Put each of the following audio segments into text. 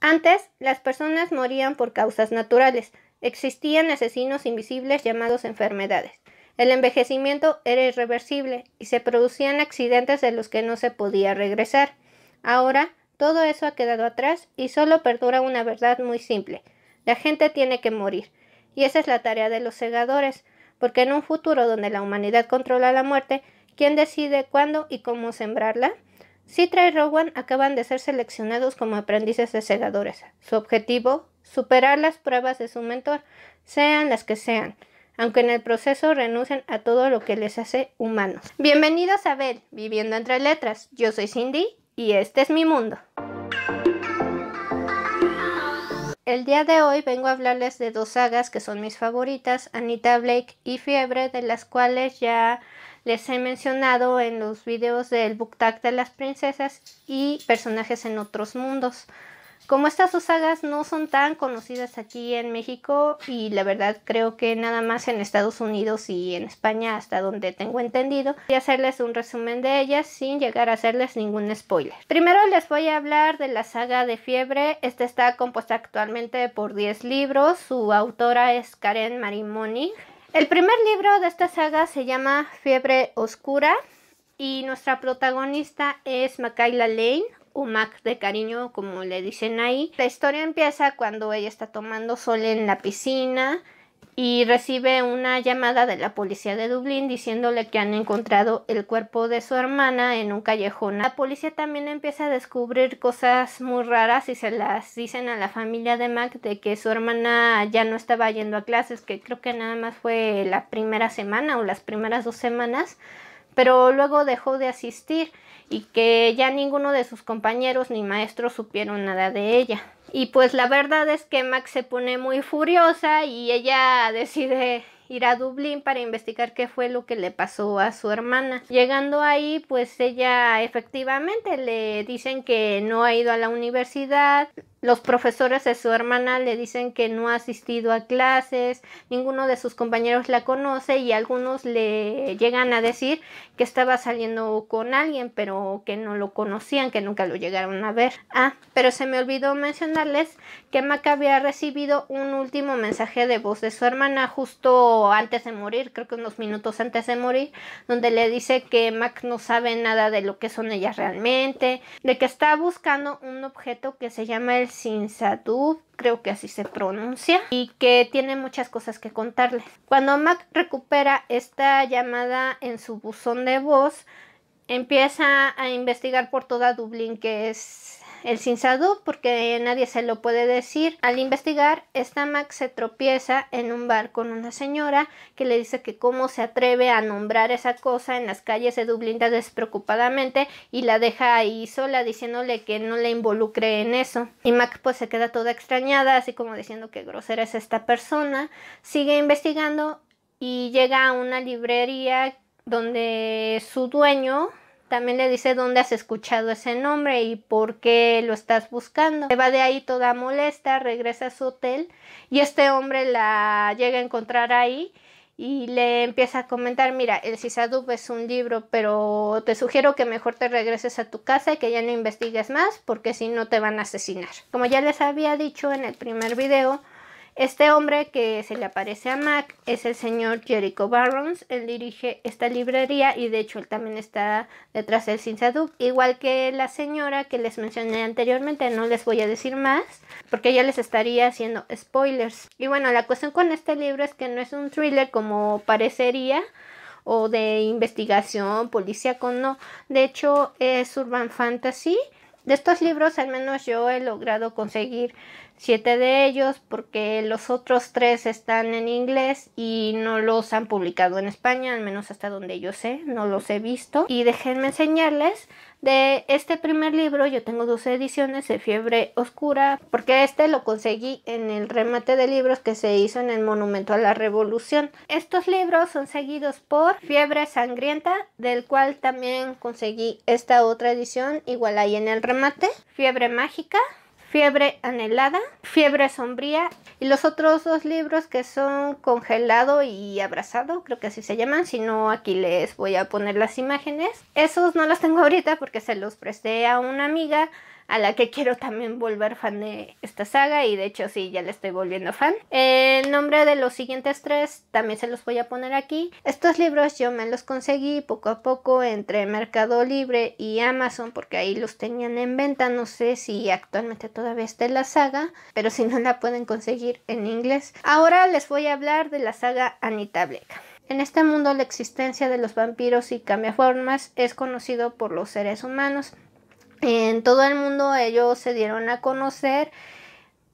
Antes, las personas morían por causas naturales. Existían asesinos invisibles llamados enfermedades. El envejecimiento era irreversible y se producían accidentes de los que no se podía regresar. Ahora, todo eso ha quedado atrás y solo perdura una verdad muy simple. La gente tiene que morir. Y esa es la tarea de los segadores, porque en un futuro donde la humanidad controla la muerte, ¿quién decide cuándo y cómo sembrarla? Citra y Rowan acaban de ser seleccionados como aprendices de segadores. Su objetivo, superar las pruebas de su mentor, sean las que sean, aunque en el proceso renuncien a todo lo que les hace humanos. Bienvenidos a Bell, Viviendo entre Letras. Yo soy Cindy y este es mi mundo. El día de hoy vengo a hablarles de dos sagas que son mis favoritas, Anita Blake y Fiebre, de las cuales ya les he mencionado en los videos del BookTag de las princesas y personajes en otros mundos. Como estas dos sagas no son tan conocidas aquí en México y la verdad creo que nada más en Estados Unidos y en España hasta donde tengo entendido, voy a hacerles un resumen de ellas sin llegar a hacerles ningún spoiler. Primero les voy a hablar de la saga de Fiebre, esta está compuesta actualmente por 10 libros, su autora es Karen Marimoni. El primer libro de esta saga se llama Fiebre Oscura y nuestra protagonista es Makayla Lane o Mac de cariño como le dicen ahí. La historia empieza cuando ella está tomando sol en la piscina y recibe una llamada de la policía de Dublín diciéndole que han encontrado el cuerpo de su hermana en un callejón. La policía también empieza a descubrir cosas muy raras y se las dicen a la familia de Mac de que su hermana ya no estaba yendo a clases, que creo que nada más fue la primera semana o las primeras dos semanas pero luego dejó de asistir y que ya ninguno de sus compañeros ni maestros supieron nada de ella. Y pues la verdad es que Max se pone muy furiosa y ella decide ir a Dublín para investigar qué fue lo que le pasó a su hermana. Llegando ahí, pues ella efectivamente le dicen que no ha ido a la universidad, los profesores de su hermana le dicen que no ha asistido a clases, ninguno de sus compañeros la conoce y algunos le llegan a decir que estaba saliendo con alguien, pero que no lo conocían, que nunca lo llegaron a ver. Ah, pero se me olvidó mencionarles que Mac había recibido un último mensaje de voz de su hermana justo antes de morir, creo que unos minutos antes de morir, donde le dice que Mac no sabe nada de lo que son ellas realmente, de que está buscando un objeto que se llama el sin Sinsatub, creo que así se pronuncia, y que tiene muchas cosas que contarles. Cuando Mac recupera esta llamada en su buzón de voz, empieza a investigar por toda Dublín, que es el salud, porque nadie se lo puede decir. Al investigar, esta Mac se tropieza en un bar con una señora que le dice que cómo se atreve a nombrar esa cosa en las calles de Dublín despreocupadamente y la deja ahí sola diciéndole que no la involucre en eso. Y Mac pues se queda toda extrañada, así como diciendo que grosera es esta persona. Sigue investigando y llega a una librería donde su dueño también le dice dónde has escuchado ese nombre y por qué lo estás buscando. Se va de ahí toda molesta, regresa a su hotel y este hombre la llega a encontrar ahí y le empieza a comentar, mira, el Cisadub es un libro, pero te sugiero que mejor te regreses a tu casa y que ya no investigues más, porque si no te van a asesinar. Como ya les había dicho en el primer video, este hombre que se le aparece a Mac es el señor Jericho Barrons. Él dirige esta librería y de hecho él también está detrás del Sinsaduc. Igual que la señora que les mencioné anteriormente, no les voy a decir más porque ya les estaría haciendo spoilers. Y bueno, la cuestión con este libro es que no es un thriller como parecería o de investigación policíaco, no. De hecho es urban fantasy de estos libros al menos yo he logrado conseguir siete de ellos porque los otros tres están en inglés y no los han publicado en España, al menos hasta donde yo sé, no los he visto. Y déjenme enseñarles de este primer libro yo tengo dos ediciones de Fiebre Oscura, porque este lo conseguí en el remate de libros que se hizo en el Monumento a la Revolución. Estos libros son seguidos por Fiebre Sangrienta, del cual también conseguí esta otra edición, igual ahí en el remate. Fiebre Mágica, Fiebre Anhelada, Fiebre Sombría y los otros dos libros que son Congelado y Abrazado, creo que así se llaman, si no aquí les voy a poner las imágenes. Esos no los tengo ahorita porque se los presté a una amiga a la que quiero también volver fan de esta saga y de hecho sí, ya la estoy volviendo fan. El nombre de los siguientes tres también se los voy a poner aquí. Estos libros yo me los conseguí poco a poco entre Mercado Libre y Amazon porque ahí los tenían en venta, no sé si actualmente todavía está la saga, pero si no la pueden conseguir en inglés. Ahora les voy a hablar de la saga Anita Blake. En este mundo la existencia de los vampiros y cambiaformas es conocido por los seres humanos, en todo el mundo ellos se dieron a conocer,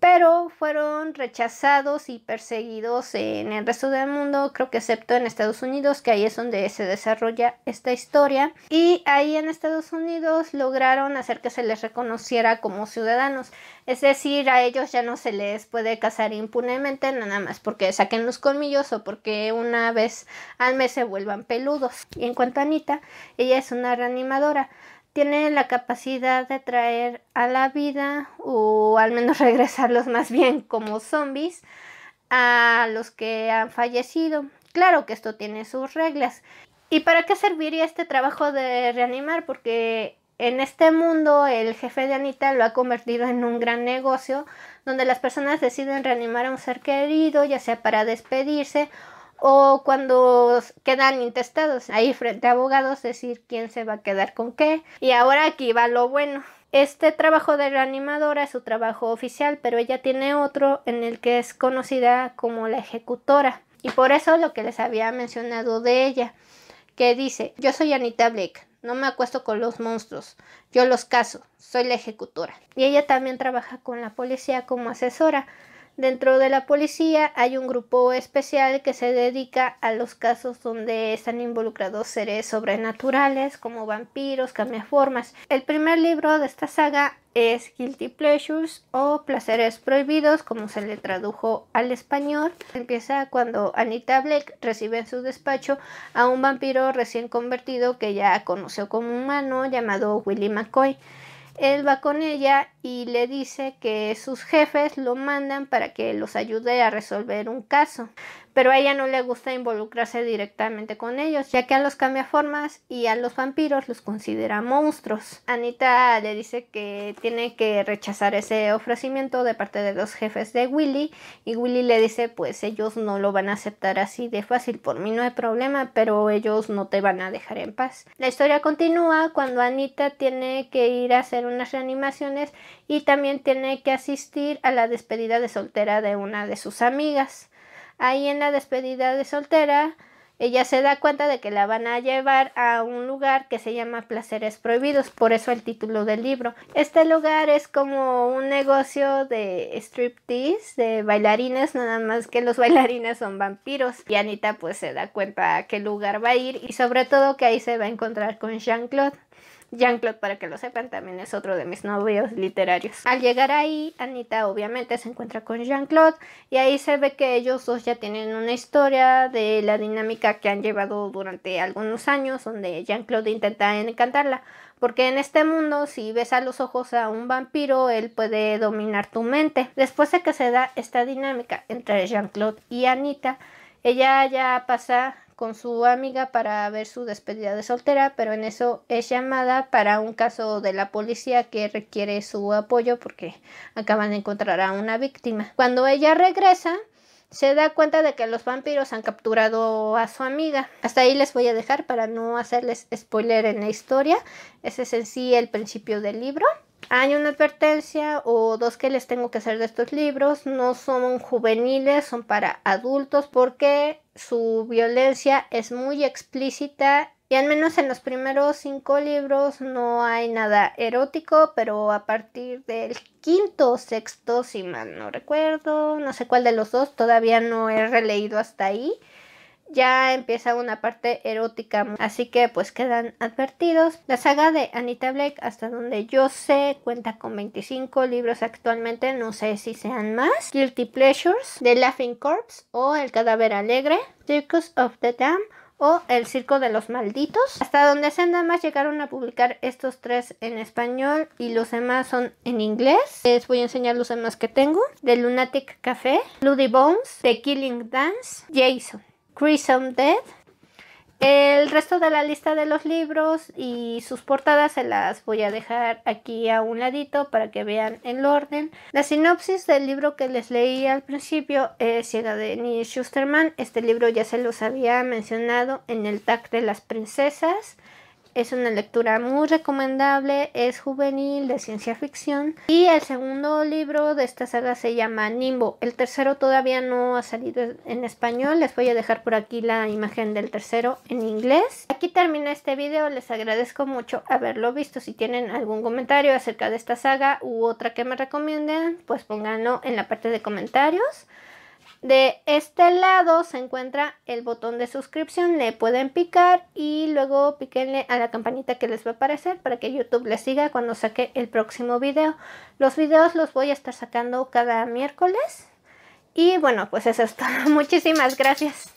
pero fueron rechazados y perseguidos en el resto del mundo, creo que excepto en Estados Unidos, que ahí es donde se desarrolla esta historia. Y ahí en Estados Unidos lograron hacer que se les reconociera como ciudadanos. Es decir, a ellos ya no se les puede casar impunemente, nada más porque saquen los colmillos o porque una vez al mes se vuelvan peludos. Y en cuanto a Anita, ella es una reanimadora tiene la capacidad de traer a la vida, o al menos regresarlos más bien como zombies, a los que han fallecido. Claro que esto tiene sus reglas. ¿Y para qué serviría este trabajo de reanimar? Porque en este mundo el jefe de Anita lo ha convertido en un gran negocio donde las personas deciden reanimar a un ser querido, ya sea para despedirse o cuando quedan intestados ahí frente a abogados decir quién se va a quedar con qué y ahora aquí va lo bueno este trabajo de reanimadora es su trabajo oficial pero ella tiene otro en el que es conocida como la ejecutora y por eso lo que les había mencionado de ella que dice yo soy Anita Blake no me acuesto con los monstruos, yo los caso, soy la ejecutora. Y ella también trabaja con la policía como asesora. Dentro de la policía hay un grupo especial que se dedica a los casos donde están involucrados seres sobrenaturales como vampiros, cambiaformas. El primer libro de esta saga es Guilty Pleasures o Placeres Prohibidos, como se le tradujo al español. Empieza cuando Anita Blake recibe en su despacho a un vampiro recién convertido que ya conoció como humano llamado Willie McCoy. Él va con ella y le dice que sus jefes lo mandan para que los ayude a resolver un caso. Pero a ella no le gusta involucrarse directamente con ellos, ya que a los cambiaformas y a los vampiros los considera monstruos. Anita le dice que tiene que rechazar ese ofrecimiento de parte de los jefes de Willy y Willy le dice pues ellos no lo van a aceptar así de fácil, por mí no hay problema, pero ellos no te van a dejar en paz. La historia continúa cuando Anita tiene que ir a hacer unas reanimaciones y también tiene que asistir a la despedida de soltera de una de sus amigas. Ahí en la despedida de soltera, ella se da cuenta de que la van a llevar a un lugar que se llama Placeres Prohibidos, por eso el título del libro. Este lugar es como un negocio de striptease, de bailarines, nada más que los bailarines son vampiros. Y Anita pues se da cuenta a qué lugar va a ir y sobre todo que ahí se va a encontrar con Jean-Claude. Jean-Claude, para que lo sepan, también es otro de mis novios literarios. Al llegar ahí, Anita obviamente se encuentra con Jean-Claude y ahí se ve que ellos dos ya tienen una historia de la dinámica que han llevado durante algunos años, donde Jean-Claude intenta encantarla. Porque en este mundo, si ves a los ojos a un vampiro, él puede dominar tu mente. Después de que se da esta dinámica entre Jean-Claude y Anita, ella ya pasa con su amiga para ver su despedida de soltera, pero en eso es llamada para un caso de la policía que requiere su apoyo porque acaban de encontrar a una víctima. Cuando ella regresa, se da cuenta de que los vampiros han capturado a su amiga. Hasta ahí les voy a dejar para no hacerles spoiler en la historia. Ese es en sí el principio del libro. Hay una advertencia o dos que les tengo que hacer de estos libros. No son juveniles, son para adultos porque su violencia es muy explícita y al menos en los primeros cinco libros no hay nada erótico, pero a partir del quinto o sexto, si mal no recuerdo, no sé cuál de los dos, todavía no he releído hasta ahí ya empieza una parte erótica, así que pues quedan advertidos. La saga de Anita Blake, hasta donde yo sé, cuenta con 25 libros actualmente, no sé si sean más. Guilty Pleasures, The Laughing Corpse o El Cadáver Alegre, Circus of the Dam o El Circo de los Malditos. Hasta donde sé, nada más llegaron a publicar estos tres en español y los demás son en inglés. Les voy a enseñar los demás que tengo. The Lunatic Café, Bloody Bones, The Killing Dance, Jason. Crimson Dead. El resto de la lista de los libros y sus portadas se las voy a dejar aquí a un ladito para que vean el orden. La sinopsis del libro que les leí al principio es Ciega de Neil Schusterman. Este libro ya se los había mencionado en el tag de las princesas. Es una lectura muy recomendable, es juvenil, de ciencia ficción. Y el segundo libro de esta saga se llama Nimbo. El tercero todavía no ha salido en español. Les voy a dejar por aquí la imagen del tercero en inglés. Aquí termina este video. Les agradezco mucho haberlo visto. Si tienen algún comentario acerca de esta saga u otra que me recomienden, pues pónganlo en la parte de comentarios. De este lado se encuentra el botón de suscripción, le pueden picar y luego piquenle a la campanita que les va a aparecer para que YouTube les siga cuando saque el próximo video. Los videos los voy a estar sacando cada miércoles. Y bueno, pues eso es todo. Muchísimas gracias.